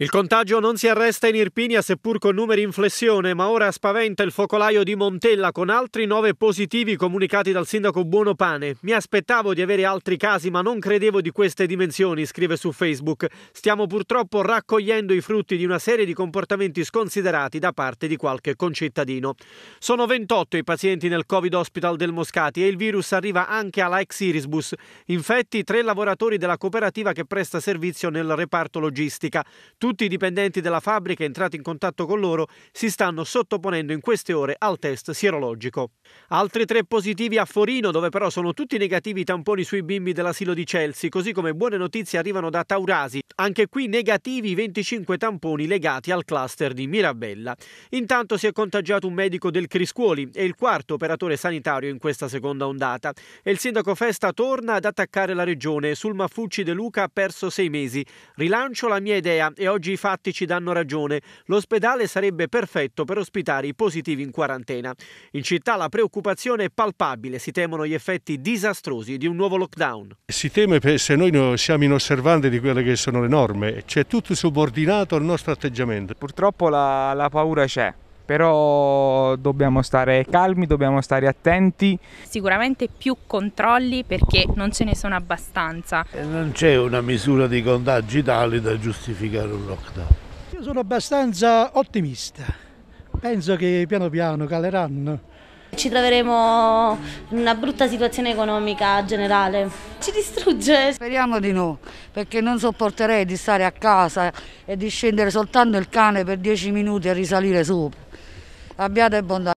Il contagio non si arresta in Irpinia seppur con numeri in flessione, ma ora spaventa il focolaio di Montella con altri nove positivi comunicati dal sindaco Buonopane. Mi aspettavo di avere altri casi, ma non credevo di queste dimensioni, scrive su Facebook. Stiamo purtroppo raccogliendo i frutti di una serie di comportamenti sconsiderati da parte di qualche concittadino. Sono 28 i pazienti nel Covid Hospital del Moscati e il virus arriva anche alla Exirisbus. Infetti tre lavoratori della cooperativa che presta servizio nel reparto logistica. Tutti tutti i dipendenti della fabbrica entrati in contatto con loro si stanno sottoponendo in queste ore al test sierologico. Altri tre positivi a Forino, dove però sono tutti negativi i tamponi sui bimbi dell'asilo di Chelsea, così come buone notizie arrivano da Taurasi. Anche qui negativi i 25 tamponi legati al cluster di Mirabella. Intanto si è contagiato un medico del Criscuoli e il quarto operatore sanitario in questa seconda ondata. E il sindaco Festa torna ad attaccare la regione. Sul Maffucci De Luca ha perso sei mesi. Rilancio la mia idea e oggi oggi i fatti ci danno ragione. L'ospedale sarebbe perfetto per ospitare i positivi in quarantena. In città la preoccupazione è palpabile, si temono gli effetti disastrosi di un nuovo lockdown. Si teme se noi siamo inosservanti di quelle che sono le norme, c'è tutto subordinato al nostro atteggiamento. Purtroppo la, la paura c'è però dobbiamo stare calmi, dobbiamo stare attenti. Sicuramente più controlli perché non ce ne sono abbastanza. E non c'è una misura di contagi tale da giustificare un lockdown. Io sono abbastanza ottimista, penso che piano piano caleranno. Ci troveremo in una brutta situazione economica generale, ci distrugge. Speriamo di no, perché non sopporterei di stare a casa e di scendere soltanto il cane per dieci minuti e risalire sopra abbiate bontà.